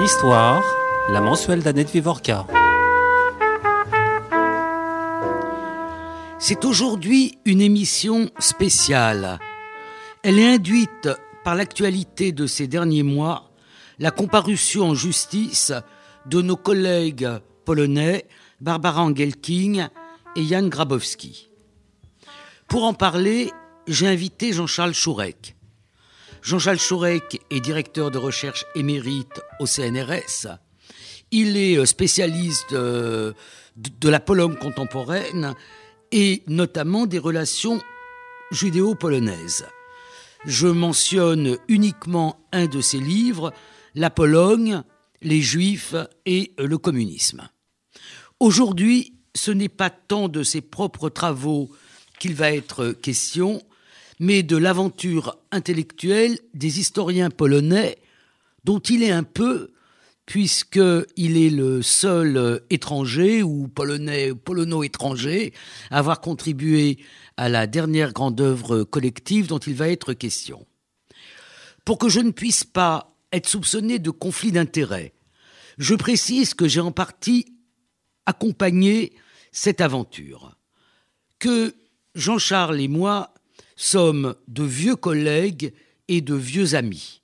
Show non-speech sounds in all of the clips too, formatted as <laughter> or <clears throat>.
Histoire, la mensuelle d'Annette Vivorka. C'est aujourd'hui une émission spéciale. Elle est induite par l'actualité de ces derniers mois, la comparution en justice de nos collègues polonais Barbara Engelking et Jan Grabowski. Pour en parler, j'ai invité Jean-Charles Chourek, Jean-Charles Chourec est directeur de recherche émérite au CNRS. Il est euh, spécialiste euh, de, de la Pologne contemporaine et notamment des relations judéo-polonaises. Je mentionne uniquement un de ses livres, La Pologne, les Juifs et le communisme. Aujourd'hui, ce n'est pas tant de ses propres travaux qu'il va être question, mais de l'aventure intellectuelle des historiens polonais, dont il est un peu, puisqu'il est le seul euh, étranger ou polonais, polono-étranger, à avoir contribué à la dernière grande œuvre collective dont il va être question. Pour que je ne puisse pas être soupçonné de conflit d'intérêts, je précise que j'ai en partie accompagné cette aventure, que Jean-Charles et moi sommes de vieux collègues et de vieux amis.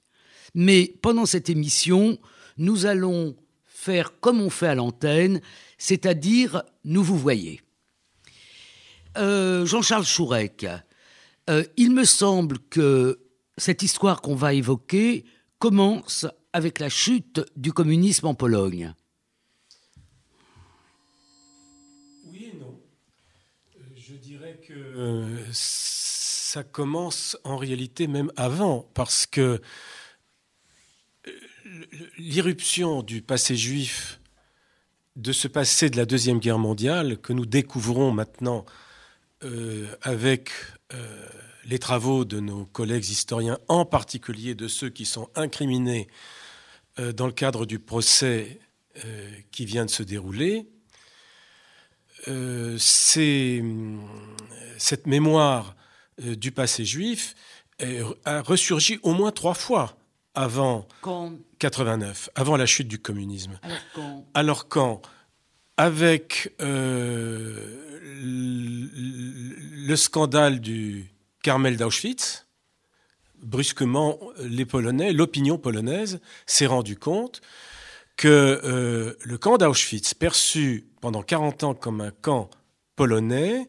Mais pendant cette émission, nous allons faire comme on fait à l'antenne, c'est-à-dire nous vous voyez. Euh, Jean-Charles Chourec, euh, il me semble que cette histoire qu'on va évoquer commence avec la chute du communisme en Pologne. Oui et non. Euh, je dirais que ça commence en réalité même avant, parce que euh, l'irruption du passé juif, de ce passé de la Deuxième Guerre mondiale, que nous découvrons maintenant euh, avec euh, les travaux de nos collègues historiens, en particulier de ceux qui sont incriminés dans le cadre du procès qui vient de se dérouler, c'est cette mémoire euh, du passé juif euh, a ressurgi au moins trois fois avant 89, avant la chute du communisme. Alors quand, avec euh, le scandale du Carmel d'Auschwitz, brusquement, les Polonais, l'opinion polonaise s'est rendue compte que le camp d'Auschwitz, perçu pendant 40 ans comme un camp polonais,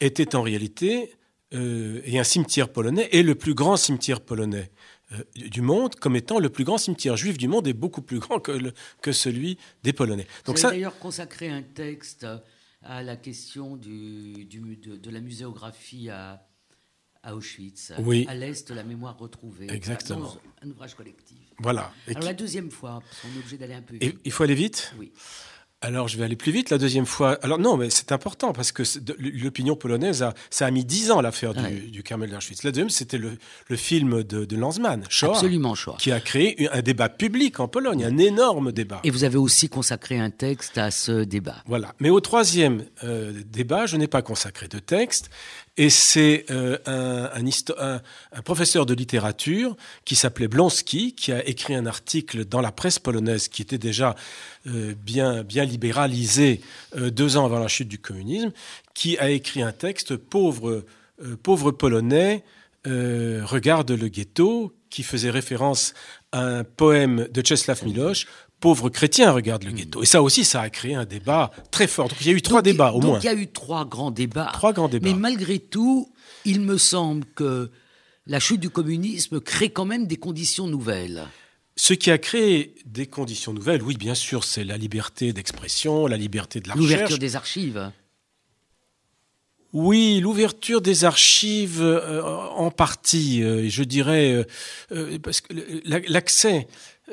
était en réalité euh, et un cimetière polonais est le plus grand cimetière polonais euh, du monde comme étant le plus grand cimetière juif du monde et beaucoup plus grand que, que celui des Polonais. Donc Vous ça... d'ailleurs consacré un texte à la question du, de, la muséographie à, Auschwitz, oui. à l'Est, la mémoire retrouvée. Exactement. un ouvrage collectif. Voilà. Et Alors la deuxième fois, on est obligé d'aller un peu vite. il faut aller vite Oui. Alors, je vais aller plus vite la deuxième fois. Alors, non, mais c'est important parce que l'opinion polonaise, a, ça a mis dix ans l'affaire du, du Carmel d'Auschwitz. La deuxième, c'était le, film de, de Lanzmann, Absolument, qui a créé un débat public en Pologne, un énorme débat. Et vous avez aussi consacré un texte à ce débat. Voilà. Mais au troisième euh, débat, je n'ai pas consacré de texte et c'est euh, un, professeur de littérature qui s'appelait Blonsky, qui a écrit un article dans la presse polonaise qui était déjà euh, bien, bien libéralisé euh, deux ans avant la chute du communisme, qui a écrit un texte Pauvre, pauvre Polonais. regarde le ghetto, qui faisait référence à un poème de Czesław Miloš, pauvres chrétiens regardent le hmm. ghetto. Et ça aussi, ça a créé un débat très fort. Donc, il y a eu trois débats, au donc moins. Il y a eu trois grands débats. Trois grands débats. Mais malgré tout, il me semble que la chute du communisme crée quand même des conditions nouvelles. Ce qui a créé des conditions nouvelles, oui, bien sûr, c'est la liberté d'expression, la liberté de la L'ouverture des archives. Oui, l'ouverture des archives euh, en partie, euh, je dirais, euh, parce que l'accès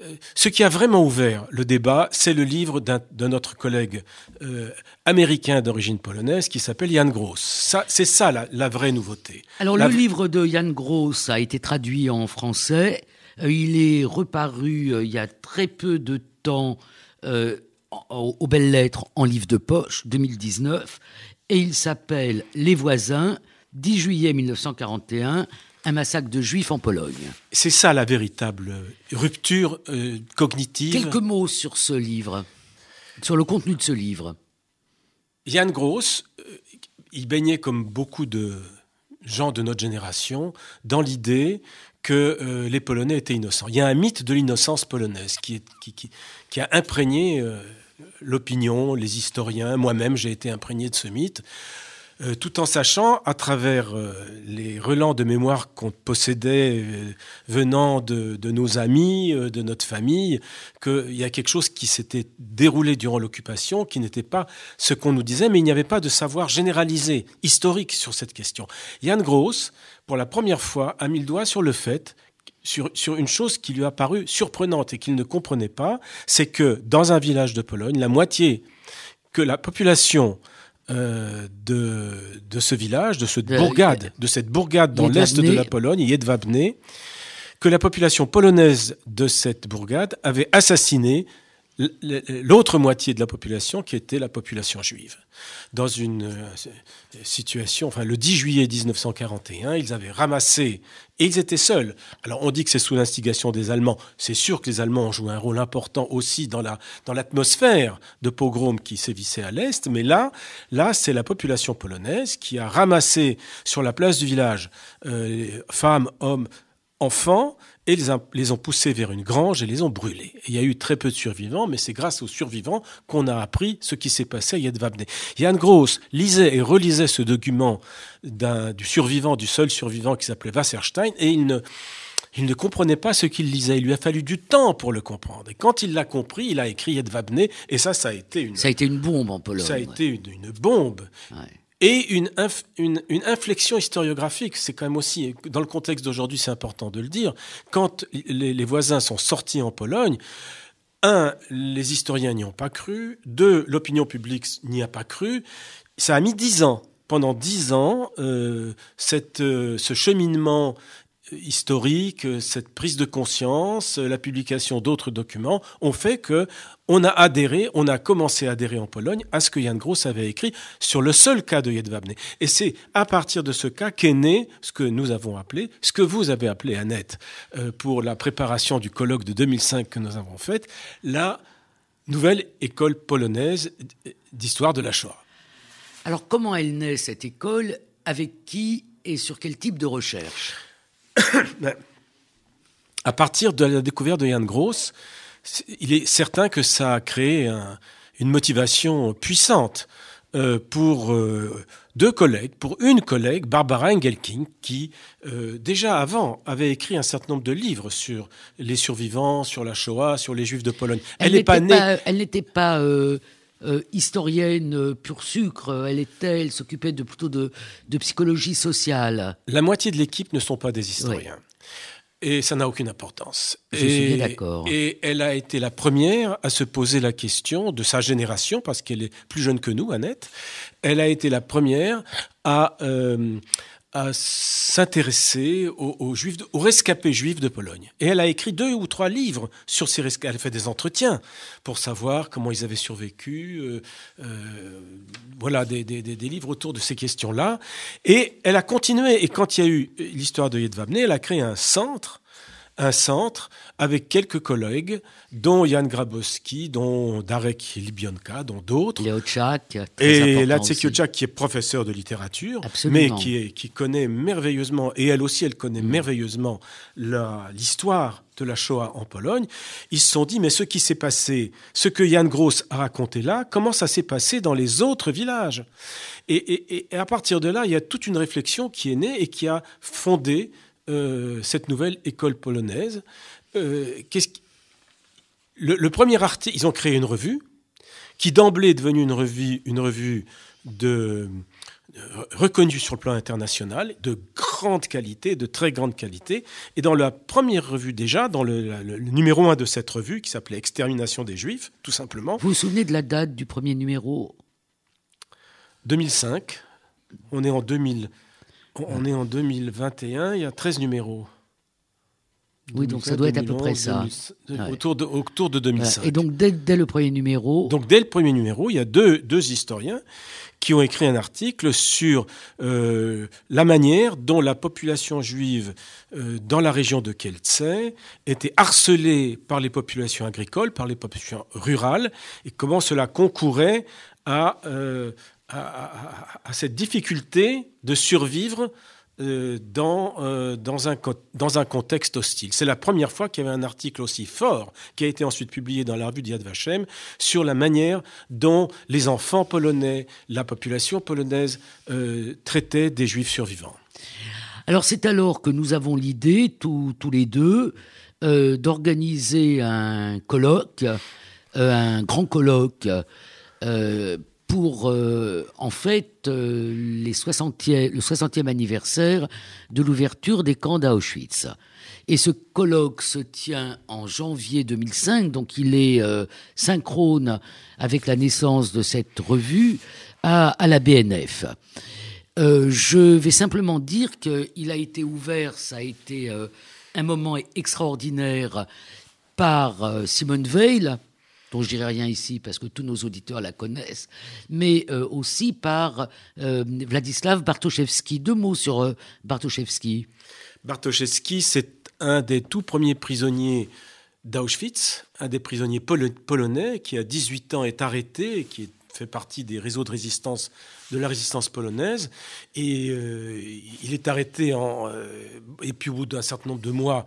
euh, ce qui a vraiment ouvert le débat, c'est le livre d'un autre collègue euh, américain d'origine polonaise qui s'appelle Jan Gross. c'est ça la, vraie nouveauté. Alors le livre de Jan Gross a été traduit en français. Euh, il est reparu il y a très peu de temps aux belles lettres en livre de poche 2019 et il s'appelle Les voisins 10 juillet 1941 un massacre de juifs en Pologne. C'est ça la véritable euh, rupture euh, cognitive. Quelques mots sur ce livre, sur le contenu de ce livre. Yann Gross, euh, il baignait comme beaucoup de gens de notre génération dans l'idée que les Polonais étaient innocents. Il y a un mythe de l'innocence polonaise qui, est, qui a imprégné l'opinion, les historiens. Moi-même, j'ai été imprégné de ce mythe. Euh, tout en sachant, à travers euh, les relents de mémoire qu'on possédait euh, venant de, nos amis, de notre famille, qu'il y a quelque chose qui s'était déroulé durant l'occupation, qui n'était pas ce qu'on nous disait, mais il n'y avait pas de savoir généralisé, historique sur cette question. Yann Gross, pour la première fois, a mis le doigt sur le fait sur, sur, une chose qui lui a paru surprenante et qu'il ne comprenait pas, c'est que dans un village de Pologne, la moitié que la population euh, de, ce village, de cette bourgade, de cette bourgade dans l'est de la Pologne, Jedwabne, que la population polonaise de cette bourgade avait assassiné l'autre moitié de la population qui était la population juive. Dans une euh, situation, enfin le 10 juillet 1941, ils avaient ramassé, et ils étaient seuls. Alors on dit que c'est sous l'instigation des Allemands. C'est sûr que les Allemands ont joué un rôle important aussi dans, la, dans l'atmosphère de pogrom qui sévissait à l'Est, mais là, là c'est la population polonaise qui a ramassé sur la place du village euh, femmes, hommes, enfants, et les, les, ont poussés vers une grange et les ont brûlés. il y a eu très peu de survivants, mais c'est grâce aux survivants qu'on a appris ce qui s'est passé à Yedvabné. Yann Gross lisait et relisait ce document du survivant, du seul survivant qui s'appelait Wasserstein, et il ne, il ne comprenait pas ce qu'il lisait. Il lui a fallu du temps pour le comprendre. Et quand il l'a compris, il a écrit Yedvabné, et ça, ça a été une... Ça a été une bombe en Pologne. Ça a été une, bombe et une, une, inflexion historiographique. C'est quand même aussi, dans le contexte d'aujourd'hui, c'est important de le dire, quand les, voisins sont sortis en Pologne, un, les historiens n'y ont pas cru, deux, l'opinion publique n'y a pas cru. Ça a mis dix ans pendant dix ans, euh, cette, euh, ce cheminement historique, cette prise de conscience, la publication d'autres documents ont fait que on a adhéré, on a commencé à adhérer en Pologne à ce que Jan Gross avait écrit sur le seul cas de Jedwabne. Et c'est à partir de ce cas qu'est né ce que nous avons appelé, ce que vous avez appelé, Annette, euh, pour la préparation du colloque de 2005 que nous avons fait, la nouvelle école polonaise d'histoire de la Shoah. Alors comment elle naît cette école Avec qui et sur quel type de recherche <coughs> à partir de la découverte de Yann Gross, il est certain que ça a créé une motivation puissante euh, pour euh, deux collègues, pour une collègue, Barbara Engelking, qui euh, déjà avant avait écrit un certain nombre de livres sur les survivants, sur la Shoah, sur les Juifs de Pologne. Elle, elle n'était pas euh, historienne euh, pur sucre, euh, elle était, elle s'occupait de, plutôt de, psychologie sociale. La moitié de l'équipe ne sont pas des historiens. Et ça n'a aucune importance. Je et, suis bien d'accord. Et elle a été la première à se poser la question de sa génération, parce qu'elle est plus jeune que nous, Annette. Elle a été la première à, à s'intéresser aux, juifs, aux rescapés juifs de Pologne. Et elle a écrit deux ou trois livres sur ces rescapés. Elle a fait des entretiens pour savoir comment ils avaient survécu. Euh, euh, voilà, des, des, livres autour de ces questions-là. Et elle a continué. Et quand il y a eu l'histoire de Yedvabne, elle a créé un centre un centre avec quelques collègues, dont Yann Grabowski, dont Darek Libionka, dont d'autres. Et Latsek Tchak, qui est professeur de littérature, mais qui, est, qui connaît merveilleusement, et elle aussi, elle connaît mm. merveilleusement l'histoire de la Shoah en Pologne, ils se sont dit, mais ce qui s'est passé, ce que Yann Gross a raconté là, comment ça s'est passé dans les autres villages et, et, à partir de là, il y a toute une réflexion qui est née et qui a fondé euh, cette nouvelle école polonaise. Euh, le, premier article, ils ont créé une revue qui d'emblée est devenue une revue, une revue de, euh, reconnue sur le plan international, de grande qualité, de très grande qualité. Et dans la première revue déjà, dans le, le numéro 1 de cette revue, qui s'appelait Extermination des Juifs, tout simplement. Vous vous souvenez de la date du premier numéro 2005. On est en 2000. On est en 2021, il y a 13 numéros. Oui, donc ça doit être à peu près ça. autour, de, de 2005. Et donc dès, le premier numéro. Donc dès le premier numéro, il y a deux, deux historiens qui ont écrit un article sur euh, la manière dont la population juive euh, dans la région de Keltsé était harcelée par les populations agricoles, par les populations rurales, et comment cela concourait à, euh, à, cette difficulté de survivre euh, dans, euh, dans, un, dans un contexte hostile. C'est la première fois qu'il y avait un article aussi fort, qui a été ensuite publié dans l'Arbu revue Vashem, sur la manière dont les enfants polonais, la population polonaise, euh, traitaient des juifs survivants. Alors c'est alors que nous avons l'idée, tous, tous les deux, euh, d'organiser un colloque, un grand colloque pour, euh, en fait, euh, les 60e, le 60e anniversaire de l'ouverture des camps d'Auschwitz. Et ce colloque se tient en janvier 2005, donc il est euh, synchrone avec la naissance de cette revue à, à la BNF. je vais simplement dire qu'il a été ouvert, ça a été un moment extraordinaire par Simone Veil, dont je dirai rien ici parce que tous nos auditeurs la connaissent, mais euh, aussi par euh, Vladislav Bartoszewski. Deux mots sur euh, Bartoszewski. Bartoszewski, c'est un des tout premiers prisonniers d'Auschwitz, un des prisonniers polonais qui à 18 ans est arrêté qui fait partie des réseaux de résistance de la résistance polonaise et il est arrêté en, et puis au bout d'un certain nombre de mois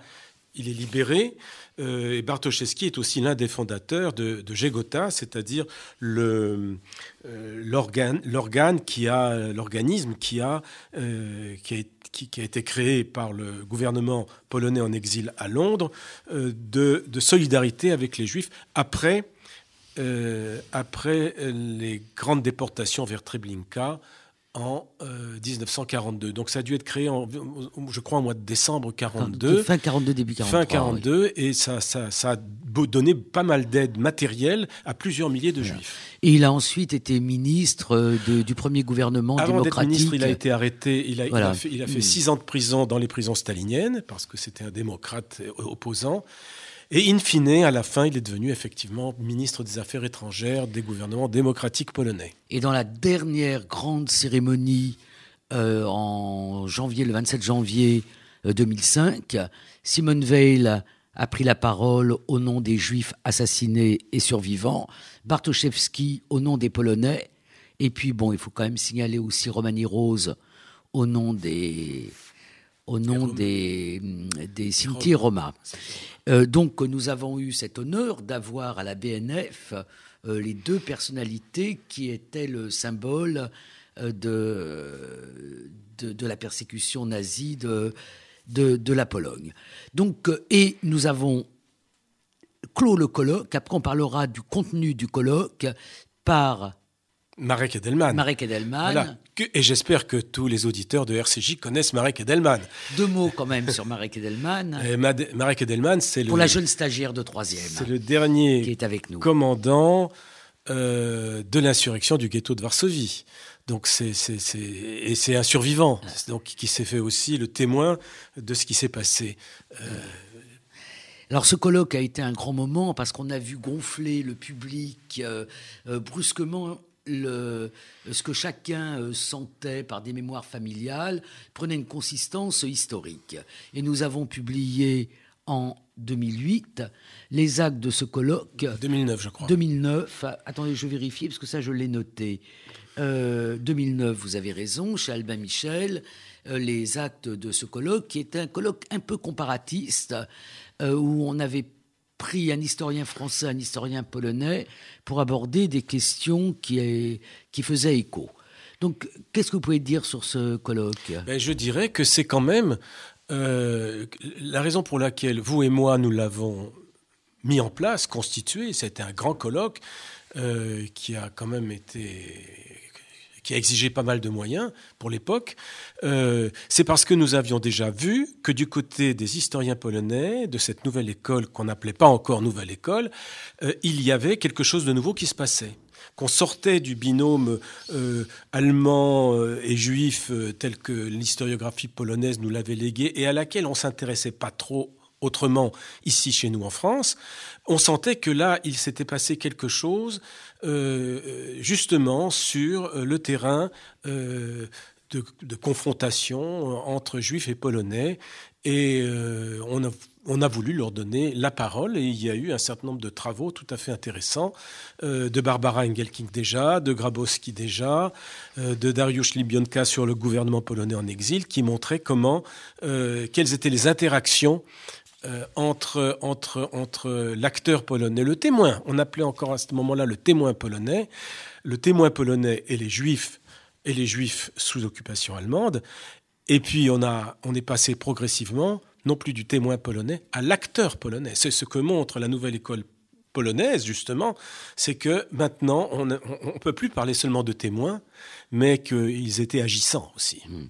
il est libéré. Euh, et Bartoszewski est aussi l'un des fondateurs de, de c'est-à-dire l'organe, l'organisme qui a, été créé par le gouvernement polonais en exil à Londres euh, de, solidarité avec les Juifs après euh, les grandes déportations vers Treblinka en 1942. Euh, Donc ça a dû être créé, en, je crois, au mois de décembre 42. Fin 42, début 43. Fin 42, et ça, ça, ça, a donné pas mal d'aide matérielle à plusieurs milliers de juifs. Et il a ensuite été ministre euh, du premier gouvernement Avant démocratique. ministre, il a été arrêté, il a, il a fait, mmh. six ans de prison dans les prisons staliniennes, parce que c'était un démocrate opposant. Et in fine, à la fin, il est devenu effectivement ministre des Affaires étrangères des gouvernements démocratiques polonais. Et dans la dernière grande cérémonie euh, en janvier, le 27 janvier 2005, euh, Simone Veil a pris la parole au nom des Juifs assassinés et survivants, Bartoszewski au nom des Polonais, et puis bon, il faut quand même signaler aussi Romani Rose au nom des au nom mm, des, des romains. Euh, donc nous avons eu cet honneur d'avoir à la BNF euh, les deux personnalités qui étaient le symbole euh, de, de, la persécution nazie de, la Pologne. Donc, et nous avons clos le colloque, après on parlera du contenu du colloque, par Marek Edelman. Marek Edelman. Et j'espère que tous les auditeurs de RCJ connaissent Marek Edelman. Deux mots quand même sur Marek Edelman. <laughs> Marek Edelman, c'est le. Pour la jeune stagiaire de troisième. C'est le dernier qui est avec nous. commandant euh, de l'insurrection du ghetto de Varsovie. Donc c'est, et c'est un survivant donc, qui s'est fait aussi le témoin de ce qui s'est passé. Euh, alors ce colloque a été un grand moment parce qu'on a vu gonfler le public euh, brusquement le, ce que chacun euh, sentait par des mémoires familiales prenait une consistance historique. Et nous avons publié en 2008 les actes de ce colloque. 2009, je crois. 2009. Attendez, je vérifie parce que ça, je l'ai noté. 2009, euh, vous avez raison, chez Albin Michel, euh, les actes de ce colloque, qui était un colloque un peu comparatiste, où on avait pris un historien français, un historien polonais, pour aborder des questions qui, qui faisaient écho. Donc, qu'est-ce que vous pouvez dire sur ce colloque ben, Je dirais que c'est quand même euh, la raison pour laquelle vous et moi, nous l'avons mis en place, constitué. C'était un grand colloque euh, qui a quand même été qui a exigé pas mal de moyens pour l'époque, euh, c'est parce que nous avions déjà vu que du côté des historiens polonais, de cette nouvelle école qu'on n'appelait pas encore nouvelle école, euh, il y avait quelque chose de nouveau qui se passait qu'on sortait du binôme euh, allemand et juif tel que l'historiographie polonaise nous l'avait légué et à laquelle on s'intéressait pas trop autrement ici chez nous en France, on sentait que là, il s'était passé quelque chose euh, justement sur euh, le terrain euh, de, confrontation entre juifs et polonais. Et on, a, voulu leur donner la parole et il y a eu un certain nombre de travaux tout à fait intéressants de Barbara Engelking déjà, de Grabowski déjà, de Dariusz Libionka sur le gouvernement polonais en exil qui montraient comment, quelles étaient les interactions euh, entre, entre, entre l'acteur polonais, le témoin, on appelait encore à ce moment-là le témoin polonais, le témoin polonais et les juifs, et les juifs sous occupation allemande. Et puis on, a, on est passé progressivement, non plus du témoin polonais, à l'acteur polonais. C'est ce que montre la nouvelle école polonaise, justement, c'est que maintenant, on ne peut plus parler seulement de témoins, mais qu'ils étaient agissants aussi. Hmm.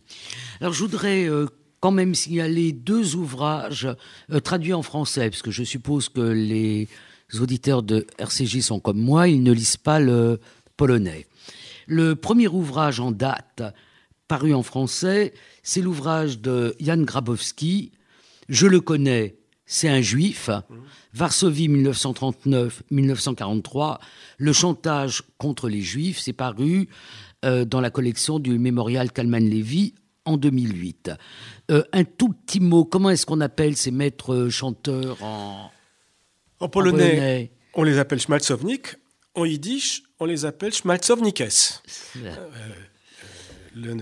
Alors je voudrais euh, quand même signaler deux ouvrages euh, traduits en français, parce que je suppose que les auditeurs de RCJ sont comme moi, ils ne lisent pas le polonais. Le premier ouvrage en date paru en français, c'est l'ouvrage de Jan Grabowski, Je le connais, c'est un juif, mmh. Varsovie 1939-1943, Le chantage contre les juifs, c'est paru euh, dans la collection du mémorial Kalman Levy en 2008. Euh, un tout petit mot, comment est-ce qu'on appelle ces maîtres euh, chanteurs en, en, polonais, On les appelle Schmalzownik. En yiddish, on les appelle Schmalzownikes. Euh,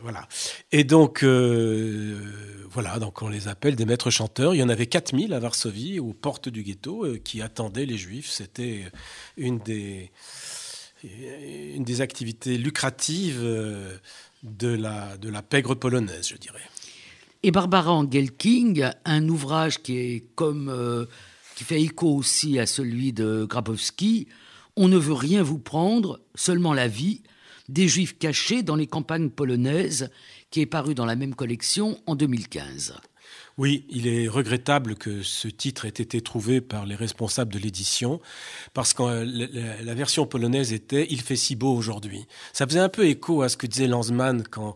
voilà. Et donc, voilà, donc on les appelle des maîtres chanteurs. Il y en avait 4000 à Varsovie, aux portes du ghetto, qui attendaient les juifs. C'était une des, une des activités lucratives de la, pègre polonaise, je dirais. Et Barbara Engelking, un ouvrage qui euh, qui fait écho aussi à celui de Grabowski. On ne veut rien vous prendre, seulement la vie des Juifs cachés dans les campagnes polonaises, qui est paru dans la même collection en 2015. Oui, il est regrettable que ce titre ait été trouvé par les responsables de l'édition, parce que euh, la version polonaise était Il fait si beau aujourd'hui. Ça faisait un peu écho à ce que disait Lanzmann quand,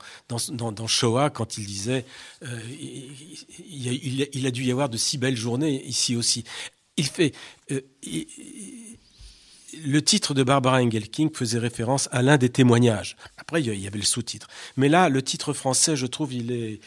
dans, Shoah, quand il disait euh, il, a, dû y avoir de si belles journées ici aussi. Il fait. Euh, le titre de Barbara Engelking faisait référence à l'un des témoignages. Après, il y avait le sous-titre. Mais là, le titre français, je trouve, il est,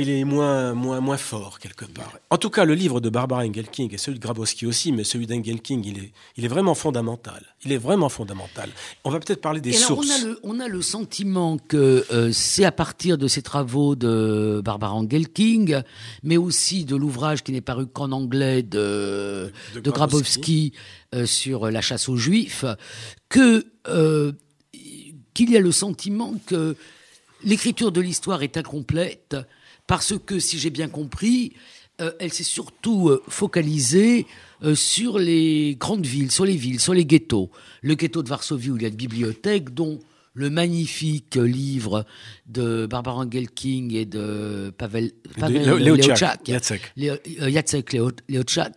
il est moins, moins, moins fort, quelque part. En tout cas, le livre de Barbara Engelking et celui de Grabowski aussi, mais celui d'Engelking, il est, il est vraiment fondamental. Il est vraiment fondamental. On va peut-être parler des sources. on, a le, sentiment que euh, c'est à partir de ces travaux de Barbara Engelking, mais aussi de l'ouvrage qui n'est paru qu'en anglais de, de, Grabowski, euh, sur la chasse aux Juifs, que euh, qu'il y a le sentiment que l'écriture de l'histoire est incomplète parce que, si j'ai bien compris, euh, elle s'est surtout euh, focalisée euh, sur les grandes villes, sur les villes, sur les ghettos. Le ghetto de Varsovie où il y a une bibliothèque dont le magnifique livre de Barbara Engelking et de Pavel, Pavel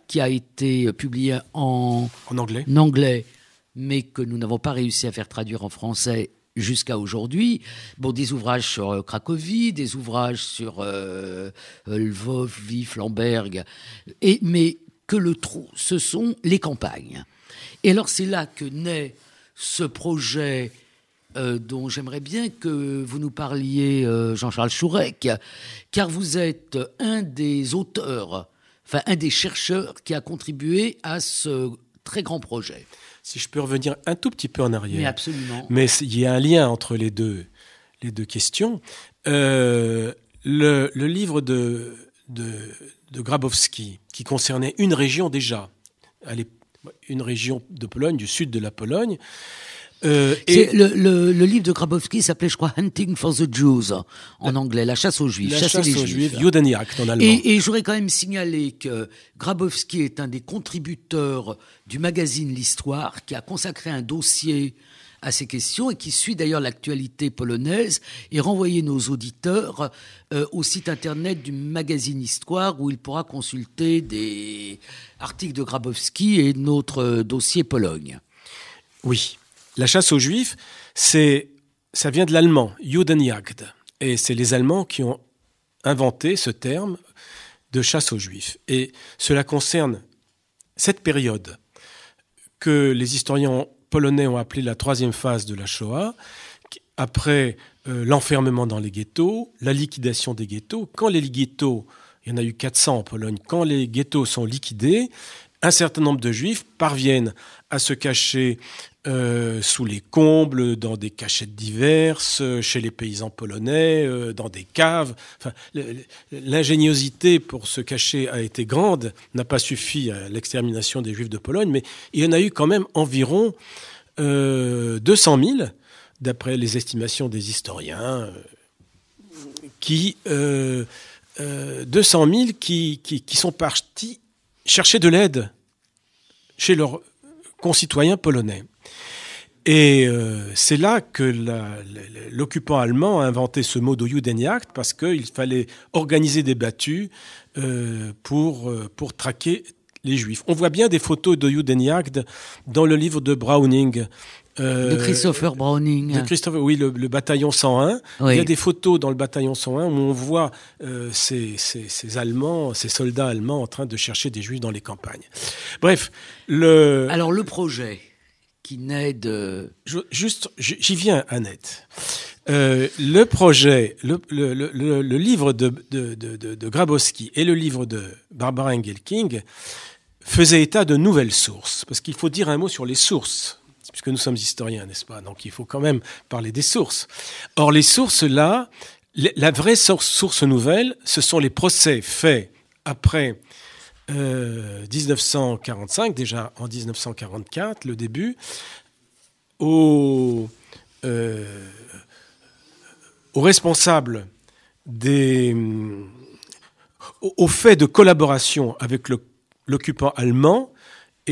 qui a été publié en, anglais. en anglais, mais que nous n'avons pas réussi à faire traduire en français jusqu'à aujourd'hui. Bon, des ouvrages sur euh, Cracovie, des ouvrages sur euh, euh, Lvov, Vif, Lamberg, et, mais que le trou, ce sont les campagnes. Et alors c'est là que naît ce projet dont j'aimerais bien que vous nous parliez, Jean-Charles Chourec, car vous êtes un des auteurs, enfin un des chercheurs qui a contribué à ce très grand projet si je peux revenir un tout petit peu en arrière. Mais absolument. Mais il y a un lien entre les deux, les deux questions. Euh, le, le, livre de, de, de, Grabowski, qui concernait une région déjà, une région de Pologne, du sud de la Pologne, euh, le, le, le, livre de Grabowski s'appelait, je crois, Hunting for the Jews hein, en anglais, La chasse aux Juifs. La chasse aux Juifs, en allemand. Et, et j'aurais quand même signalé que Grabowski est un des contributeurs du magazine L'Histoire, qui a consacré un dossier à ces questions et qui suit d'ailleurs l'actualité polonaise et renvoyer nos auditeurs euh, au site internet du magazine Histoire où il pourra consulter des articles de Grabowski et notre euh, dossier Pologne. Oui. La chasse aux Juifs, c'est, ça vient de l'allemand, Judenjagd. Et c'est les Allemands qui ont inventé ce terme de chasse aux Juifs. Et cela concerne cette période que les historiens polonais ont appelée la troisième phase de la Shoah, après euh, l'enfermement dans les ghettos, la liquidation des ghettos. Quand les ghettos, il y en a eu 400 en Pologne, quand les ghettos sont liquidés, un certain nombre de juifs parviennent à se cacher euh, sous les combles, dans des cachettes diverses, euh, chez les paysans polonais, euh, dans des caves. L'ingéniosité pour se cacher a été grande, n'a pas suffi à l'extermination des Juifs de Pologne, mais il y en a eu quand même environ 200 000, d'après les estimations des historiens, qui, 200 000 qui, qui, qui sont partis chercher de l'aide chez leurs concitoyens polonais. Et euh, c'est là que l'occupant allemand a inventé ce mot de Judenjagd parce qu'il fallait organiser des battues euh, pour, euh, pour traquer les Juifs. On voit bien des photos de Judenjagd dans le livre de Browning, euh, de Christopher Browning. De oui, le, bataillon 101. Il y a des photos dans le bataillon 101 où on voit euh, ces, Allemands, ces soldats allemands en train de chercher des Juifs dans les campagnes. Bref, le. Alors le projet qui naît de. juste, j'y viens, Annette. Euh, le projet, le, livre de, Grabowski et le livre de Barbara Engelking faisaient état de nouvelles sources, parce qu'il faut dire un mot sur les sources puisque nous sommes historiens, n'est-ce pas Donc il faut quand même parler des sources. Or, les sources là, la vraie source, nouvelle, ce sont les procès faits après 1945, euh, déjà en 1944, le début, aux, euh, aux responsables des. aux faits de collaboration avec l'occupant allemand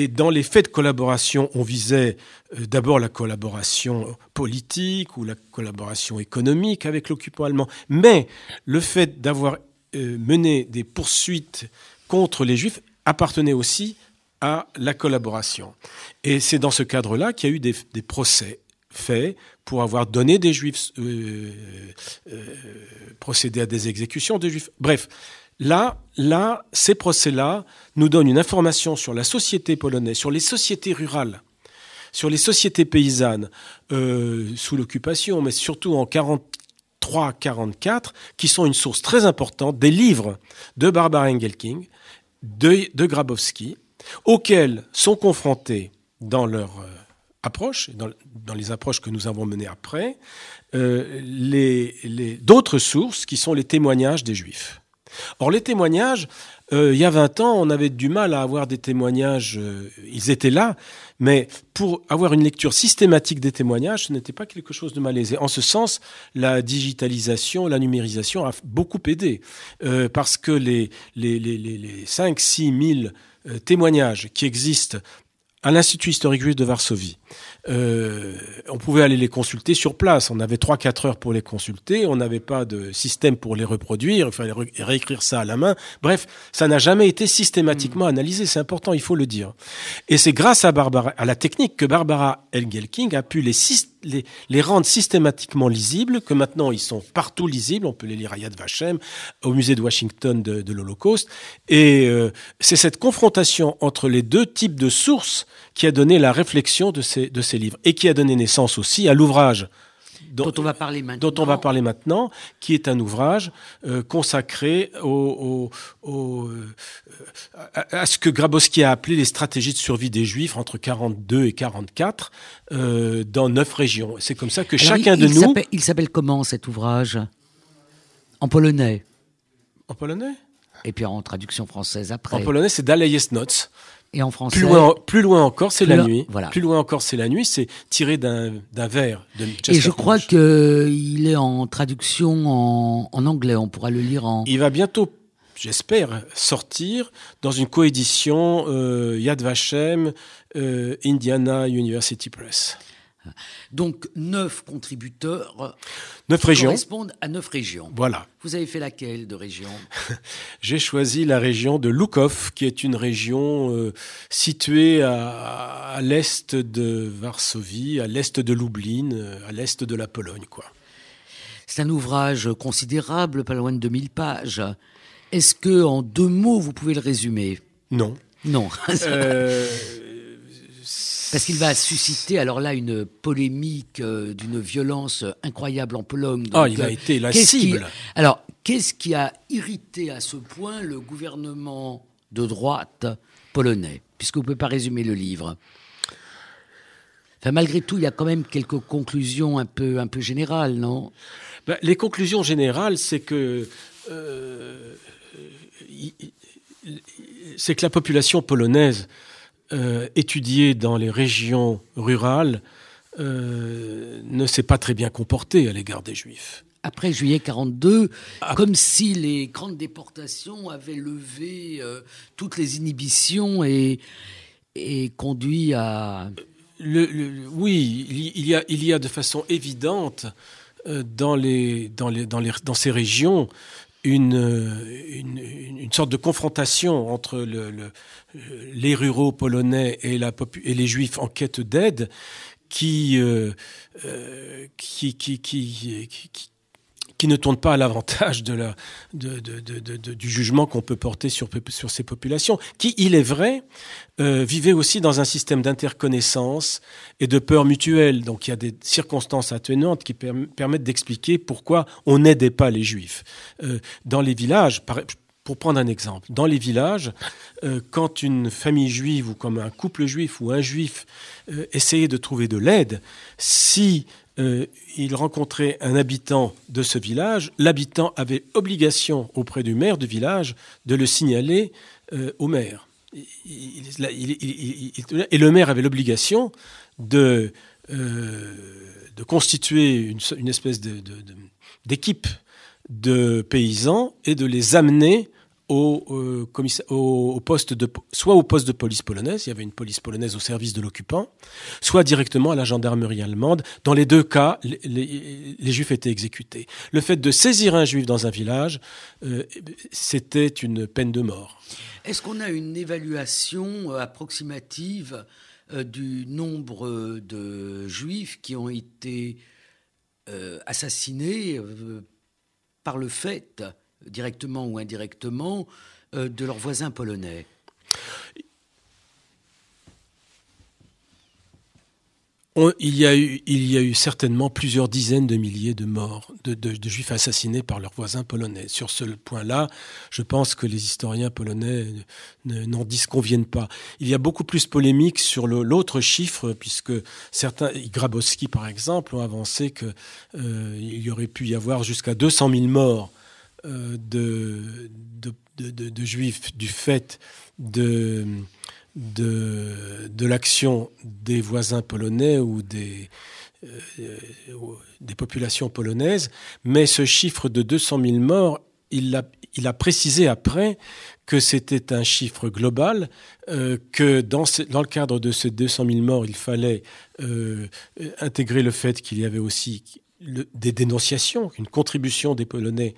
et dans les faits de collaboration, on visait euh, d'abord la collaboration politique ou la collaboration économique avec l'occupant allemand. Mais le fait d'avoir euh, mené des poursuites contre les juifs appartenait aussi à la collaboration. Et c'est dans ce cadre-là qu'il y a eu des, procès faits pour avoir donné des juifs, euh, procédé à des exécutions des juifs. Bref, Là, là, ces procès-là nous donnent une information sur la société polonaise, sur les sociétés rurales, sur les sociétés paysannes euh, sous l'occupation, mais surtout en 43 44 qui sont une source très importante des livres de Barbara Engelking, de, de Grabowski, auxquels sont confrontés dans leur euh, approche, dans, dans, les approches que nous avons menées après, euh, les, d'autres sources qui sont les témoignages des Juifs. Or, les témoignages, euh, il y a 20 ans, on avait du mal à avoir des témoignages, euh, ils étaient là, mais pour avoir une lecture systématique des témoignages, ce n'était pas quelque chose de malaisé. En ce sens, la digitalisation, la numérisation a beaucoup aidé, euh, parce que les, les, les, les 5-6 000 témoignages qui existent à l'Institut historique de Varsovie, euh, on pouvait aller les consulter sur place. On avait 3-4 heures pour les consulter, on n'avait pas de système pour les reproduire, il fallait réécrire ça à la main. Bref, ça n'a jamais été systématiquement hmm. analysé, c'est important, il faut le dire. Et c'est grâce à, Barbara, à la technique que Barbara Engelking a pu les, rendre systématiquement lisibles, que maintenant ils sont partout lisibles, on peut les lire à Yad Vashem, au musée de Washington de, l'Holocauste. Et euh, c'est cette confrontation entre les deux types de sources qui a donné la réflexion de ces, de ces livre et qui a donné naissance aussi à l'ouvrage dont, on va parler maintenant. qui est un ouvrage euh, consacré euh, à, ce que Grabowski a appelé les stratégies de survie des Juifs entre 42 et 44 euh, dans neuf régions. C'est comme ça que chacun de nous. Il s'appelle comment cet ouvrage En polonais. En polonais Et puis en traduction française après. En polonais, c'est Dalayes Notes et en français. Plus loin, plus loin encore, c'est la nuit. Plus loin encore, c'est la nuit. C'est tiré d'un vers de Et je crois qu'il est en traduction en, anglais. On pourra le lire en. Il va bientôt, j'espère, sortir dans une coédition euh, Yad Vashem euh, Indiana University Press. Donc neuf contributeurs qui régions. correspondent à neuf régions. Voilà. Vous avez fait laquelle de région <laughs> J'ai choisi la région de Loukov, qui est une région euh, située à, l'est de Varsovie, à l'est de Lublin, euh, à l'est de la Pologne. quoi. C'est un ouvrage considérable, pas loin de 2000 pages. Est-ce que en deux mots, vous pouvez le résumer Non. Non. euh, parce qu'il va susciter alors là une polémique euh, d'une violence incroyable en Pologne. ah, il a euh, été la cible. alors, qu'est-ce qui a irrité à ce point le gouvernement de droite polonais Puisque vous ne pouvez pas résumer le livre. Enfin, malgré tout, il y a quand même quelques conclusions un peu, un peu générales, non ben, Les conclusions générales, c'est que. Euh, c'est que la population polonaise euh, étudié dans les régions rurales euh, ne s'est pas très bien comporté à l'égard des Juifs. Après juillet 42, ah. comme si les grandes déportations avaient levé euh, toutes les inhibitions et, et conduit à... oui, il y, a, il y a de façon évidente dans, les, dans, les, dans, les, dans, ces régions une, une, une, sorte de confrontation entre le, les ruraux polonais et, la, et, les juifs en quête d'aide qui, euh, euh, qui, qui, qui, qui ne tournent pas à l'avantage de la, de, de, du jugement qu'on peut porter sur, sur, ces populations, qui, il est vrai, euh, vivaient aussi dans un système d'interconnaissance et de peur mutuelle. Donc il y a des circonstances atténuantes qui permettent d'expliquer pourquoi on n'aidait pas les juifs. Euh, dans les villages, pour prendre un exemple, dans les villages, euh, quand une famille juive ou comme un couple juif ou un juif essayait de trouver de l'aide, si euh, il rencontrait un habitant de ce village. L'habitant avait obligation auprès du maire du village de le signaler euh, au maire. et le maire avait l'obligation de, euh, de constituer une, espèce d'équipe de, de, paysans et de les amener euh, au, poste de, soit au poste de police polonaise, il y avait une police polonaise au service de l'occupant, soit directement à la gendarmerie allemande. Dans les deux cas, les, juifs étaient exécutés. Le fait de saisir un juif dans un village, euh, c'était une peine de mort. Est-ce qu'on a une évaluation euh, approximative du nombre de juifs qui ont été assassinés par le fait directement ou indirectement, euh, de leurs voisins polonais il, y a eu, certainement plusieurs dizaines de milliers de morts de, juifs assassinés par leurs voisins polonais. Sur ce point-là, je pense que les historiens polonais n'en disconviennent pas. Il y a beaucoup plus polémique sur l'autre chiffre, puisque certains, Grabowski par exemple, ont avancé qu'il euh, y aurait pu y avoir jusqu'à 200 000 morts euh, de, de, juifs du fait de, de, l'action des voisins polonais ou des, euh, des populations polonaises, mais ce chiffre de 200 000 morts, il a, il a précisé après que c'était un chiffre global, euh, que dans, dans, le cadre de ces 200 000 morts, il fallait intégrer le fait qu'il y avait aussi des dénonciations, une contribution des Polonais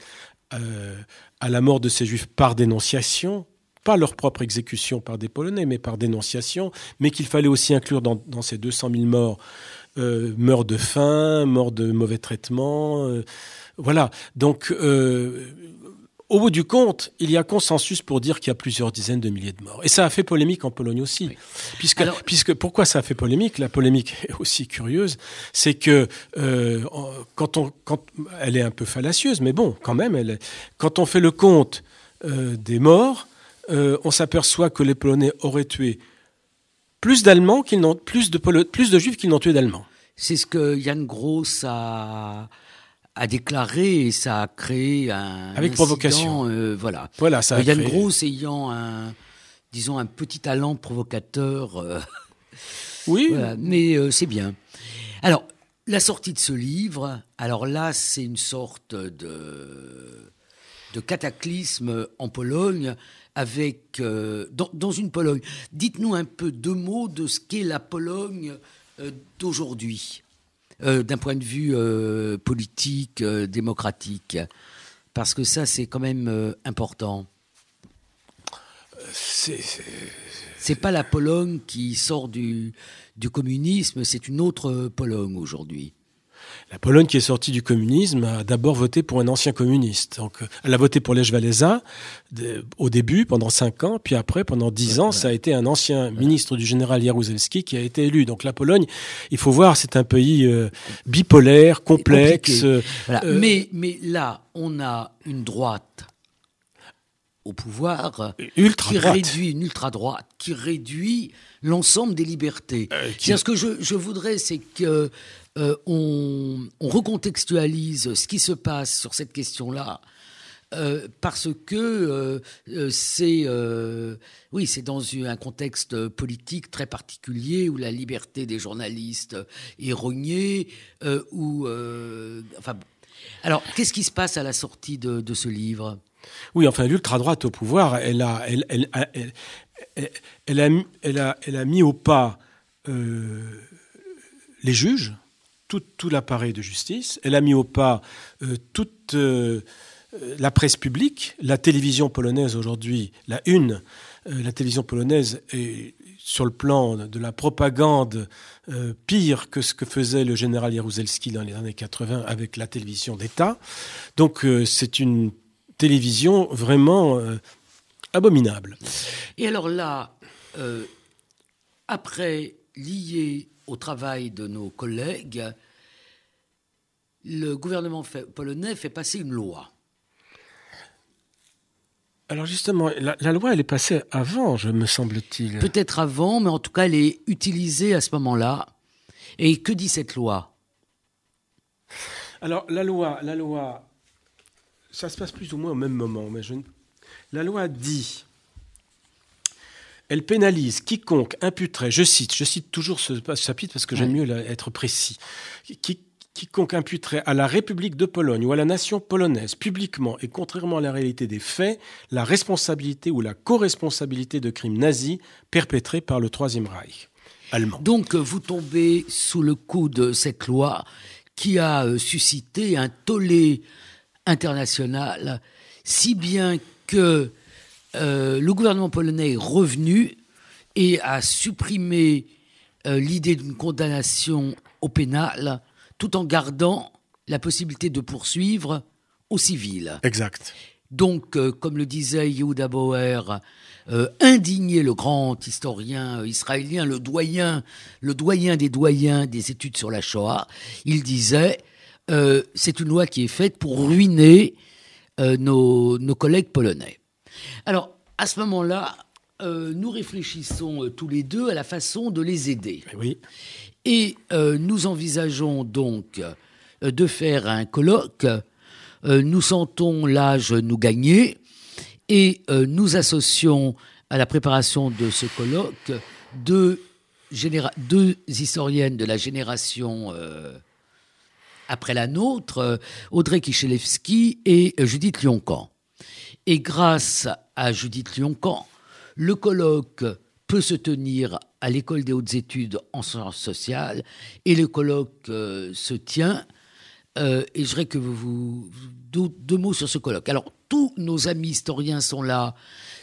euh, à la mort de ces juifs par dénonciation, pas leur propre exécution par des Polonais, mais par dénonciation, mais qu'il fallait aussi inclure dans, dans, ces 200 000 morts, euh, de faim, morts de mauvais traitements. Euh, voilà. Donc, euh, au bout du compte, il y a consensus pour dire qu'il y a plusieurs dizaines de milliers de morts. Et ça a fait polémique en Pologne aussi. Puisque, puisque, pourquoi ça a fait polémique La polémique est aussi curieuse. C'est que, euh, quand on, quand, elle est un peu fallacieuse, mais bon, quand même, elle quand on fait le compte euh, des morts, euh, on s'aperçoit que les Polonais auraient tué plus d'Allemands qu'ils n'ont, plus de, plus de Juifs qu'ils n'ont tué d'Allemands. C'est ce que Yann Gross a a déclaré et ça a créé un. Avec provocation. Euh, voilà. Voilà, ça a euh, Yann Grosse ayant un, disons, un petit talent provocateur. Euh, oui. <laughs> mais c'est bien. Alors, la sortie de ce livre, alors là, c'est une sorte de, de cataclysme en Pologne, avec, dans, dans, une Pologne. Dites-nous un peu deux mots de ce qu'est la Pologne d'aujourd'hui. Euh, d'un point de vue euh, politique, euh, démocratique Parce que ça, c'est quand même important. C'est pas la Pologne qui sort du, du communisme, c'est une autre Pologne aujourd'hui. La Pologne qui est sortie du communisme a d'abord voté pour un ancien communiste. Donc, elle a voté pour Lech Walesa au début, pendant 5 ans, puis après, pendant 10 ans, ça a été un ancien ministre du général Jaruzelski qui a été élu. Donc la Pologne, il faut voir, c'est un pays euh, bipolaire, complexe. Euh, euh, mais, mais là, on a une droite au pouvoir ultra qui réduit une ultra droite qui réduit l'ensemble des libertés. Ce que je voudrais, c'est que euh, on, recontextualise ce qui se passe sur cette question-là. Euh, parce que euh, c'est oui c'est dans un contexte politique très particulier où la liberté des journalistes est rognée où enfin alors qu'est-ce qui se passe à la sortie de, ce livre oui enfin l'ultra droite au pouvoir elle a elle, elle, elle, elle, a, elle, a, elle a mis au pas les juges, tout, l'appareil de justice, elle a mis au pas euh, toute euh, euh, la presse publique, la télévision polonaise aujourd'hui, la une, la télévision polonaise est sur le plan de la propagande pire que ce que faisait le général Jaruzelski dans les années 80 avec la télévision d'État. Donc c'est une télévision vraiment abominable. Et alors là, après lier au travail de nos collègues, le gouvernement polonais fait passer une loi. Alors justement, la, loi, elle est passée avant, me semble-t-il. Peut-être avant, mais en tout cas, elle est utilisée à ce moment-là. Et que dit cette loi Alors la loi, la loi, ça se passe plus ou moins au même moment, mais je... La loi dit elle pénalise quiconque imputerait, je cite, je cite toujours ce chapitre parce que j'aime mieux être précis, quiconque imputerait à la République de Pologne ou à la nation polonaise publiquement et contrairement à la réalité des faits la responsabilité ou la co-responsabilité de crimes nazis perpétrés par le Troisième Reich allemand. Donc euh, vous tombez sous le coup de cette loi qui a euh, suscité un tollé international, si bien que euh, le gouvernement polonais est revenu et a supprimé euh, l'idée d'une condamnation au pénal tout en gardant la possibilité de poursuivre au civil. Exact. Donc, euh, comme le disait Yehuda Bauer, indigné le grand historien israélien, le doyen, le doyen des doyens des études sur la Shoah, il disait c'est une loi qui est faite pour ruiner nos collègues polonais. Alors, à ce moment-là, euh, nous réfléchissons euh, tous les deux à la façon de les aider. Eh et euh, nous envisageons donc de faire un colloque. nous sentons l'âge nous gagner et nous associons à la préparation de ce colloque deux, historiennes de la génération après la nôtre, Audrey Kichelevski et Judith Lioncan. Et grâce à Judith Lioncan, le colloque peut se tenir à l'école des hautes études en sciences sociales et le colloque euh, se tient. Euh, et je voudrais que vous, vous deux, mots sur ce colloque. Alors, tous nos amis historiens sont là,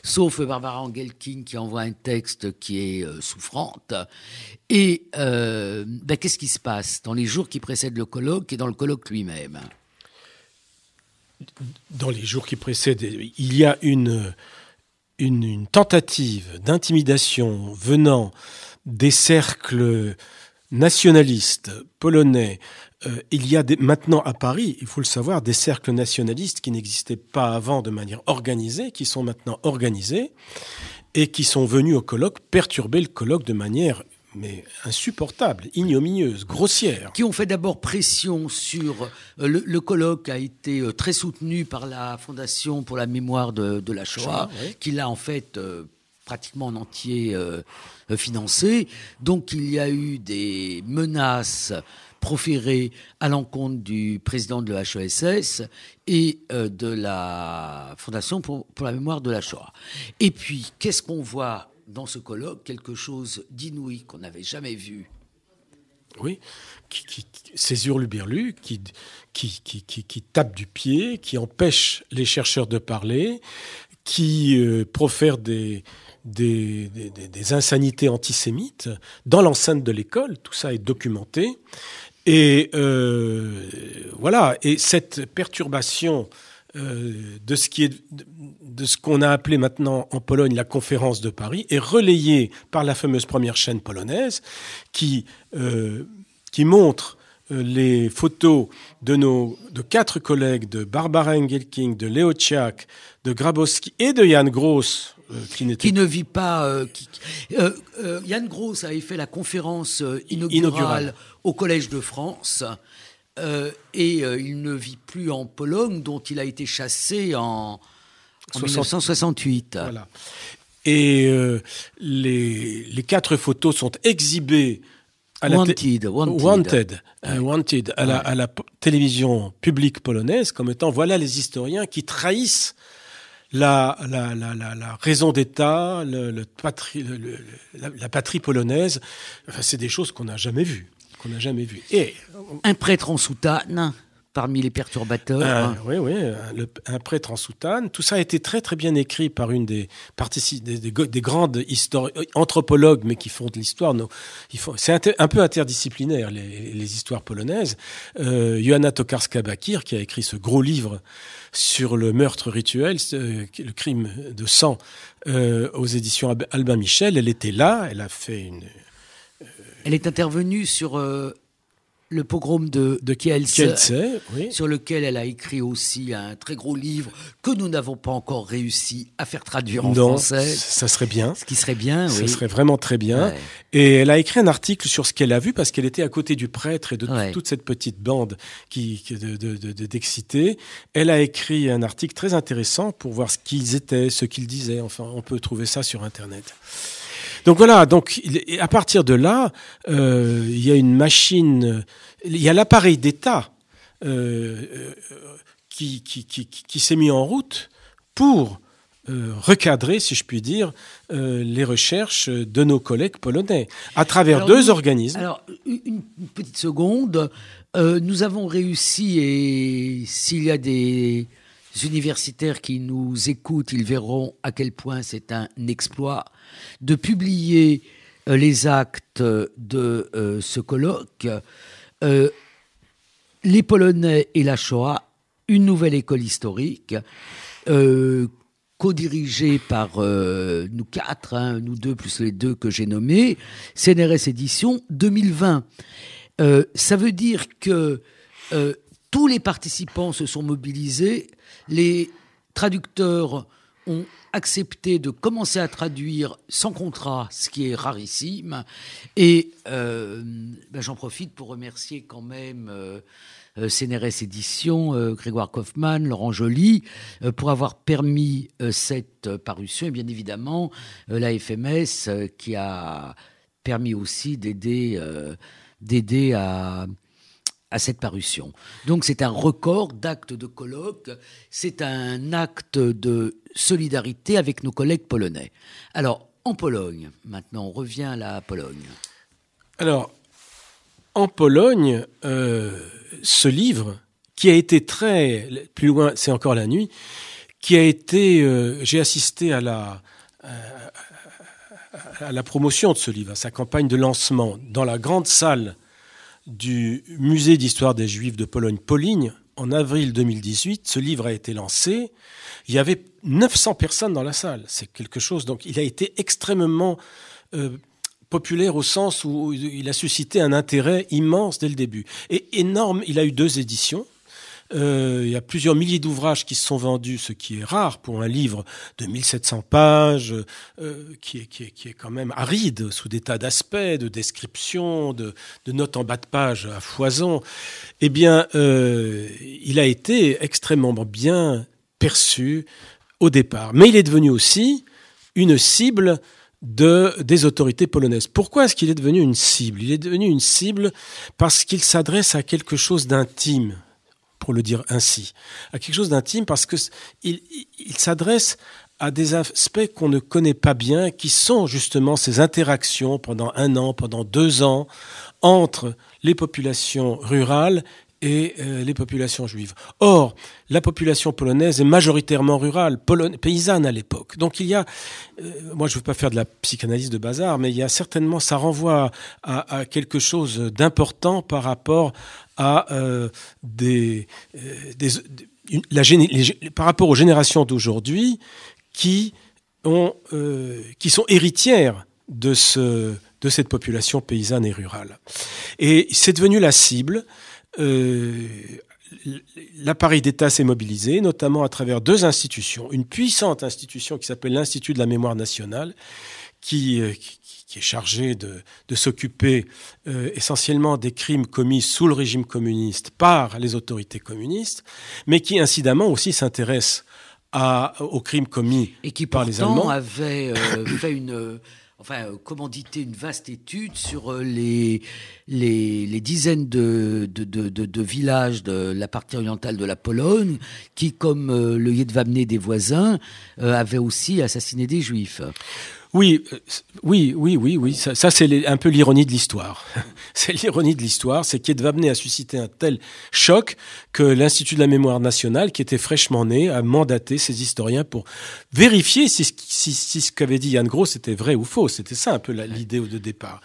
sauf Barbara Engelking qui envoie un texte qui est euh, souffrante. Et ben, qu'est-ce qui se passe dans les jours qui précèdent le colloque et dans le colloque lui-même dans les jours qui précèdent, il y a une, tentative d'intimidation venant des cercles nationalistes polonais. Euh, il y a maintenant à Paris, il faut le savoir, des cercles nationalistes qui n'existaient pas avant de manière organisée, qui sont maintenant organisés et qui sont venus au colloque perturber le colloque de manière mais insupportable, ignominieuse, grossière. Qui ont fait d'abord pression sur... Euh, le, colloque a été euh, très soutenu par la Fondation pour la mémoire de, la Shoah, qui l'a en fait euh, pratiquement en entier financé. Donc il y a eu des menaces proférées à l'encontre du président de l'HESS et de la Fondation pour la mémoire de la Shoah. Et puis, qu'est-ce qu'on voit dans ce colloque quelque chose d'inouï qu'on n'avait jamais vu. Oui, qui, qui, ces qui, qui, qui, tapent du pied, qui empêchent les chercheurs de parler, qui euh, profèrent des, des, insanités antisémites dans l'enceinte de l'école. Tout ça est documenté. Et euh, voilà, et cette perturbation euh, de ce qui est de ce qu'on a appelé maintenant en Pologne la conférence de Paris est relayée par la fameuse première chaîne polonaise qui, euh, montre euh, les photos de nos de quatre collègues de Barbara Engelking, de Leo Tchak, de Grabowski et de Jan Gross, qui, ne vit pas. qui, Yann Gross avait fait la conférence inaugurale, au Collège de France euh, et euh, il ne vit plus en Pologne, dont il a été chassé en, 1968. Voilà. Et euh, les, quatre photos sont exhibées à wanted, la wanted. Wanted, à, la, télévision publique polonaise comme étant voilà les historiens qui trahissent la, raison d'État, le, la, patrie polonaise, c'est des choses qu'on n'a jamais vues. On n'a jamais vu. un prêtre en soutane parmi les perturbateurs. Ah, oui, oui, un, prêtre en soutane. Tout ça a été très très bien écrit par une des, des, des, grandes anthropologues, mais qui font de l'histoire. C'est un peu interdisciplinaire, les, histoires polonaises. Euh, Johanna Tokarska-Bakir, qui a écrit ce gros livre sur le meurtre rituel, euh, le crime de sang, euh, aux éditions Albin Michel, elle était là, elle a fait une elle est intervenue sur euh, le pogrom de, de Kielce, sur lequel elle a écrit aussi un très gros livre que nous n'avons pas encore réussi à faire traduire en non, français. Ça serait bien. Ce qui serait bien, oui. Ça serait vraiment très bien. Et elle a écrit un article sur ce qu'elle a vu parce qu'elle était à côté du prêtre et de toute cette petite bande qui d'excités. De, de, elle a écrit un article très intéressant pour voir ce qu'ils étaient, ce qu'ils disaient. Enfin, on peut trouver ça sur Internet. Donc voilà, donc à partir de là, euh, il y a une machine, il y a l'appareil d'État euh, euh, qui, qui, s'est mis en route pour recadrer, si je puis dire, les recherches de nos collègues polonais à travers deux organismes. Alors, une, petite seconde. nous avons réussi, et s'il y a des universitaires qui nous écoutent, ils verront à quel point c'est un exploit de publier euh, les actes euh, de euh, ce colloque. les Polonais et la Shoah, une nouvelle école historique, co-dirigée par nous quatre, hein, nous deux plus les deux que j'ai nommés, CNRS Édition 2020. ça veut dire que tous les participants se sont mobilisés. Les traducteurs ont accepté de commencer à traduire sans contrat, ce qui est rarissime. Et euh, ben, j'en profite pour remercier quand même CNRS euh, euh, Éditions, Grégoire Kaufmann, Laurent Joly, pour avoir permis cette parution. Et bien évidemment, la FMS qui a permis aussi d'aider d'aider à à cette parution. Donc c'est un record d'actes de colloque, c'est un acte de solidarité avec nos collègues polonais. Alors, en Pologne, maintenant, on revient à la Pologne. Alors, en Pologne, euh, ce livre, qui a été très, plus loin, c'est encore la nuit, qui a été, euh, j'ai assisté à la, euh, à la promotion de ce livre, à sa campagne de lancement, dans la grande salle du Musée d'histoire des Juifs de Pologne, Poligne, en avril 2018, ce livre a été lancé. Il y avait 900 personnes dans la salle. C'est quelque chose. Donc, il a été extrêmement euh, populaire au sens où il a suscité un intérêt immense dès le début. Et énorme, il a eu deux éditions. Euh, il y a plusieurs milliers d'ouvrages qui se sont vendus, ce qui est rare pour un livre de 1700 pages, euh, qui, est, quand même aride sous des tas d'aspects, de descriptions, de, notes en bas de page à foison. Eh bien, euh, il a été extrêmement bien perçu au départ. Mais il est devenu aussi une cible de, des autorités polonaises. Pourquoi est-ce qu'il est devenu une cible Il est devenu une cible parce qu'il s'adresse à quelque chose d'intime pour le dire ainsi, à quelque chose d'intime parce qu'il il, s'adresse à des aspects qu'on ne connaît pas bien, qui sont justement ces interactions pendant un an, pendant deux ans, entre les populations rurales et euh, les populations juives. Or, la population polonaise est majoritairement rurale, paysanne à l'époque. Donc il y a, euh, moi je ne veux pas faire de la psychanalyse de bazar, mais il y a certainement, ça renvoie à quelque chose d'important par rapport euh, des, euh, la, par rapport aux générations d'aujourd'hui qui, ont, euh, qui sont héritières de, ce, de cette population paysanne et rurale. Et c'est devenu la cible. L'appareil d'État s'est mobilisé, notamment à travers deux institutions. Une puissante institution qui s'appelle l'Institut de la mémoire nationale, qui, qui est chargé de, s'occuper euh, essentiellement des crimes commis sous le régime communiste par les autorités communistes, mais qui incidemment aussi s'intéresse aux crimes commis par les Allemands. avait euh, <coughs> fait une euh, enfin, commandité une vaste étude sur les, dizaines de, de, villages de la partie orientale de la Pologne qui, comme le Yedvamné des voisins, avaient aussi assassiné des juifs. Oui, euh, oui, oui, oui, oui. Ça, c'est un peu l'ironie de l'histoire. <laughs> c'est l'ironie de l'histoire, c'est va amener à susciter un tel choc que l'Institut de la mémoire nationale, qui était fraîchement né, a mandaté ses historiens pour vérifier si, ce qu'avait dit Yann Gros était vrai ou faux. C'était ça un peu l'idée de départ.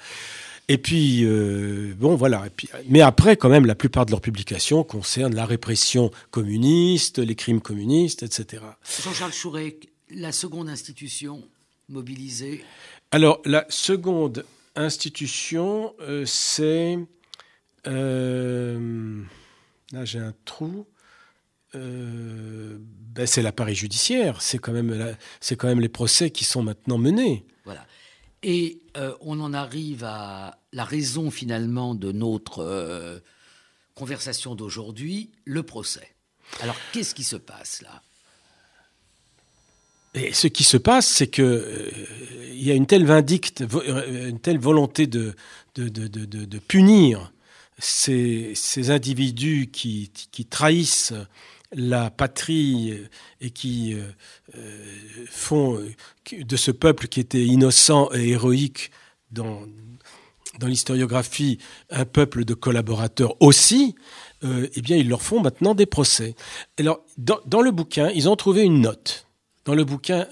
Et puis, euh, bon, voilà. mais après, quand même, la plupart de leurs publications concernent la répression communiste, les crimes communistes, etc. Jean-Charles Chouré, la seconde institution alors, la seconde institution, euh, c'est. Euh, là, j'ai un trou. Euh, ben, c'est l'appareil judiciaire, c'est quand, même c'est quand même les procès qui sont maintenant menés. Voilà. Et on en arrive à la raison finalement de notre conversation d'aujourd'hui, le procès. Alors qu'est-ce qui se passe là et ce qui se passe, c'est que euh, y a une telle vindicte, euh, une telle volonté de, de, de, de, punir ces, ces individus qui, qui, trahissent la patrie et qui euh, font de ce peuple qui était innocent et héroïque dans, dans l'historiographie un peuple de collaborateurs aussi, eh bien ils leur font maintenant des procès. Alors dans, dans le bouquin, ils ont trouvé une note dans le bouquin,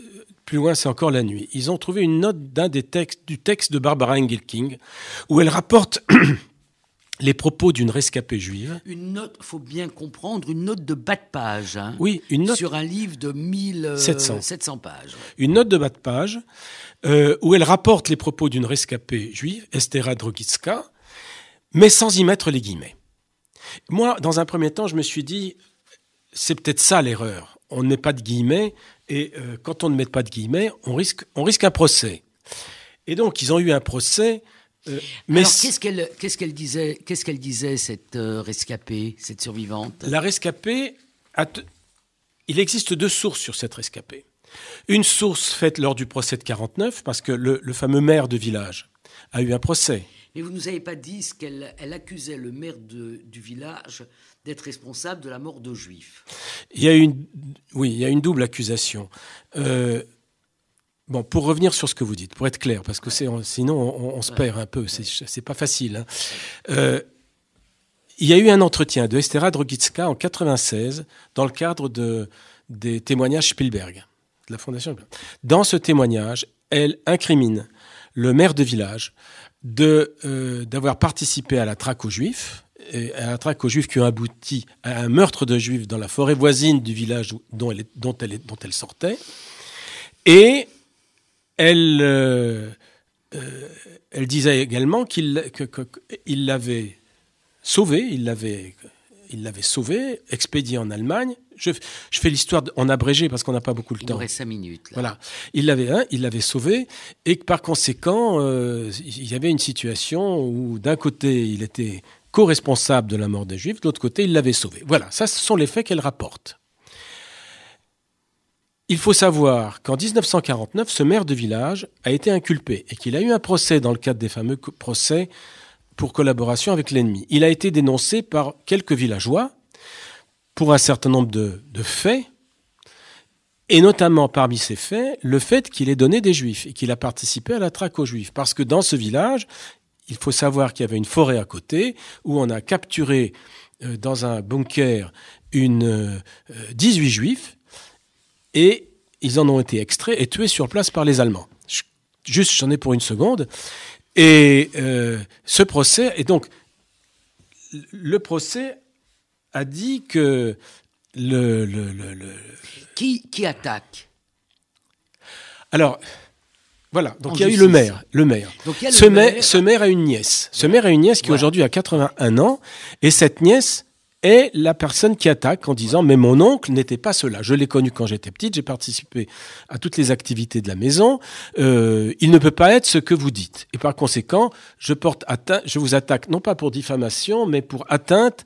euh, plus loin, c'est encore la nuit. Ils ont trouvé une note d'un des textes, du texte de Barbara Engelking où elle rapporte <clears throat> les propos d'une rescapée juive. Une note, faut bien comprendre, une note de bas de page. Hein. oui, une note. Sur un livre de 1700 euh, pages. Une note de bas de page euh, où elle rapporte les propos d'une rescapée juive, Estera Drogitska, mais sans y mettre les guillemets. Moi, dans un premier temps, je me suis dit, c'est peut-être ça l'erreur on n'est pas de guillemets, et euh, quand on ne met pas de guillemets, on risque, un procès. Et donc, ils ont eu un procès. Euh, mais Alors, qu'est-ce qu'elle, disait, qu'est-ce qu'elle disait cette euh, rescapée, cette survivante La rescapée, a il existe deux sources sur cette rescapée. Une source faite lors du procès de 49, parce que le fameux maire de village a eu un procès. Mais vous ne nous avez pas dit ce qu'elle accusait le maire de, du village d'être responsable de la mort de juifs. Il y a une, oui, il y a une double accusation. Euh, bon, pour revenir sur ce que vous dites, pour être clair, parce que sinon on, se perd un peu, c'est pas facile. Hein. Euh, il y a eu un entretien de Estera Drogitska en 96 dans le cadre de, des témoignages Spielberg, de la Fondation. Dans ce témoignage, elle incrimine le maire de village euh, d'avoir participé à la traque aux Juifs, et à la traque aux Juifs qui ont abouti à un meurtre de Juifs dans la forêt voisine du village dont elle, dont elle, dont elle sortait. Et elle, euh, euh, elle disait également qu'il l'avait sauvée. il l'avait il l'avait sauvé, expédié en Allemagne. Je, je fais l'histoire en abrégé parce qu'on n'a pas beaucoup de temps. Il cinq minutes. Voilà. Il l'avait hein, il l'avait sauvé et par conséquent, euh, il y avait une situation où d'un côté, il était co-responsable de la mort des Juifs, de l'autre côté, il l'avait sauvé. Voilà, ça, ce sont les faits qu'elle rapporte. Il faut savoir qu'en 1949, ce maire de village a été inculpé et qu'il a eu un procès dans le cadre des fameux procès pour collaboration avec l'ennemi. Il a été dénoncé par quelques villageois pour un certain nombre de, faits, et notamment parmi ces faits, le fait qu'il ait donné des juifs et qu'il a participé à la traque aux juifs. Parce que dans ce village, il faut savoir qu'il y avait une forêt à côté où on a capturé euh, dans un bunker une, 18 euh, juifs et ils en ont été extraits et tués sur place par les Allemands. juste, j'en ai pour une seconde. Et euh, ce procès, et donc le procès a dit que le, le, Qui, attaque Alors, voilà, donc il y a eu le maire. Le maire. ce, maire, ce maire a une nièce. Ce maire a une nièce qui aujourd'hui a 81 ans, et cette nièce et la personne qui attaque en disant mais mon oncle n'était pas cela. Je l'ai connu quand j'étais petite, j'ai participé à toutes les activités de la maison. Euh, il ne peut pas être ce que vous dites. Et par conséquent, je porte je vous attaque non pas pour diffamation, mais pour atteinte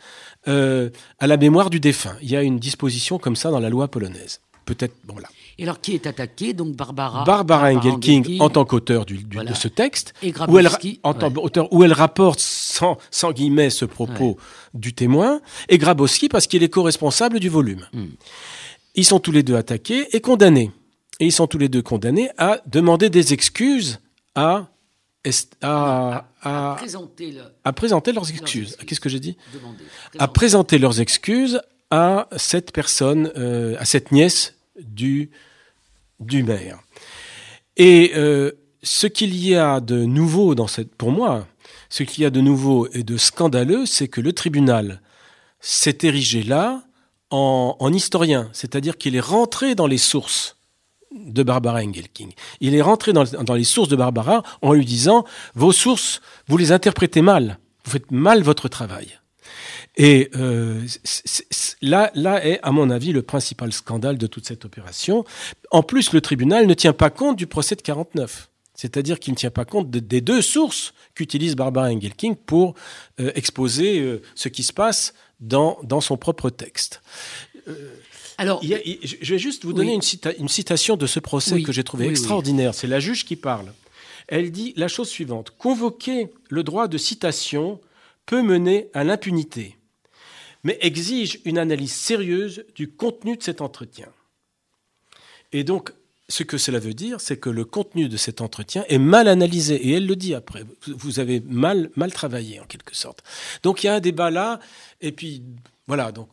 euh, à la mémoire du défunt. Il y a une disposition comme ça dans la loi polonaise. Peut-être bon là. Et alors, qui est attaqué Donc, Barbara. Barbara, Engelking, en tant qu'auteur de ce texte, où elle, où elle rapporte sans, sans guillemets ce propos du témoin, et Grabowski parce qu'il est co-responsable du volume. Hmm. Ils sont tous les deux attaqués et condamnés. Et ils sont tous les deux condamnés à demander des excuses à à, à, présenter leurs excuses. Qu'est-ce que j'ai dit À présenter leurs excuses à cette personne, euh, à cette nièce du, du maire. Et euh, ce qu'il y a de nouveau dans cette, pour moi, ce qu'il y a de nouveau et de scandaleux, c'est que le tribunal s'est érigé là en, historien, c'est-à-dire qu'il est rentré dans les sources de Barbara Engelking. Il est rentré dans, dans, les sources de Barbara en lui disant Vos sources, vous les interprétez mal, vous faites mal votre travail. Et euh, là, est, à mon avis, le principal scandale de toute cette opération. En plus, le tribunal ne tient pas compte du procès de 49. C'est-à-dire qu'il ne tient pas compte des deux sources qu'utilise Barbara Engelking pour euh, exposer euh, ce qui se passe dans, dans son propre texte. Alors, je vais juste vous donner une, citation de ce procès que j'ai trouvé extraordinaire. C'est la juge qui parle. Elle dit la chose suivante Convoquer le droit de citation peut mener à l'impunité mais exige une analyse sérieuse du contenu de cet entretien. Et donc, ce que cela veut dire, c'est que le contenu de cet entretien est mal analysé. Et elle le dit après. Vous avez mal, mal travaillé, en quelque sorte. Donc il y a un débat là. Et puis, voilà. Donc,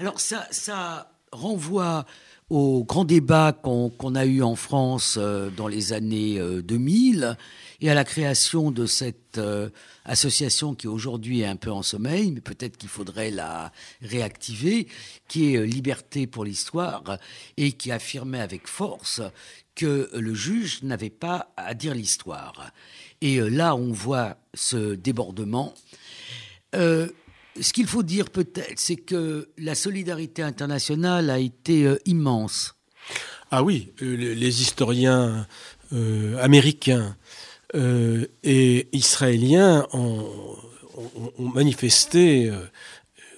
Alors, ça, ça renvoie au grand débat qu'on a eu en France euh, dans les années 2000 euh, et à la création de cette euh, association qui aujourd'hui est un peu en sommeil, mais peut-être qu'il faudrait la réactiver, qui est Liberté pour l'Histoire et qui affirmait avec force que le juge n'avait pas à dire l'histoire. Et là, on voit ce débordement. Ce qu'il faut dire peut-être, c'est que la solidarité internationale a été euh, immense. Ah oui, euh, les historiens euh, américains et israéliens ont manifesté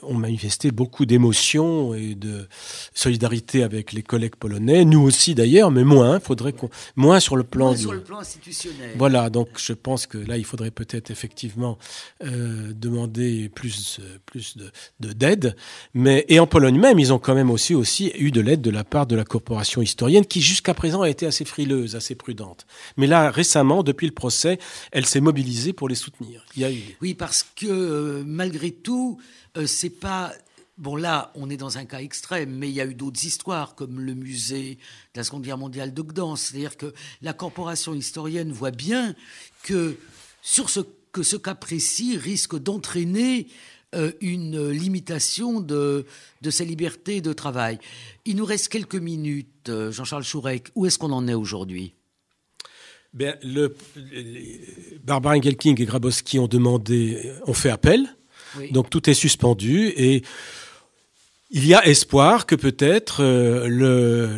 ont manifesté beaucoup d'émotion et de solidarité avec les collègues polonais, nous aussi d'ailleurs, mais moins, hein. faudrait qu'on, moins sur le plan, sur le plan institutionnel. Voilà, donc je pense que là, il faudrait peut-être effectivement euh, demander plus, euh, plus de, d'aide. Mais et en Pologne même, ils ont quand même aussi aussi eu de l'aide de la part de la corporation historienne, qui jusqu'à présent a été assez frileuse, assez prudente. Mais là, récemment, depuis le procès, elle s'est mobilisée pour les soutenir. Il y a eu. Oui, parce que euh, malgré tout. Euh, c'est pas Bon, là, on est dans un cas extrême, mais il y a eu d'autres histoires, comme le musée de la Seconde Guerre mondiale de Gdansk. C'est-à-dire que la corporation historienne voit bien que, sur ce, que ce cas précis risque d'entraîner euh, une limitation de, de sa liberté de travail. Il nous reste quelques minutes, euh, Jean-Charles Chourec. Où est-ce qu'on en est aujourd'hui ben, Barbara Engelking et Grabowski ont demandé, ont fait appel donc tout est suspendu et il y a espoir que peut-être euh,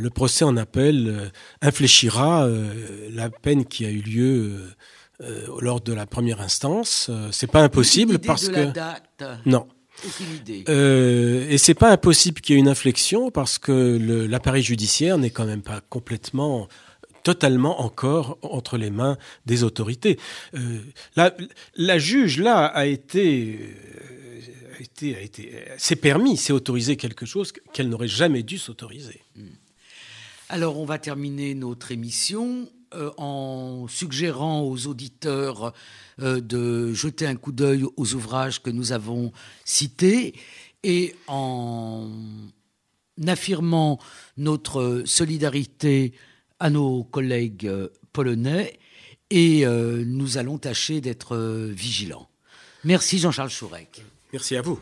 le, procès en appel euh, infléchira euh, la peine qui a eu lieu lors de la première instance. c'est pas impossible parce que non. et c'est pas impossible qu'il y ait une inflexion parce que l'appareil judiciaire n'est quand même pas complètement totalement encore entre les mains des autorités. Euh, la, juge, là, a été, euh, a été, a été s'est permis, s'est autorisé quelque chose qu'elle n'aurait jamais dû s'autoriser. Hmm. Alors, on va terminer notre émission euh, en suggérant aux auditeurs de jeter un coup d'œil aux ouvrages que nous avons cités et en affirmant notre solidarité à nos collègues euh, polonais et euh, nous allons tâcher d'être euh, vigilants. Merci Jean-Charles Chourec. Merci à vous.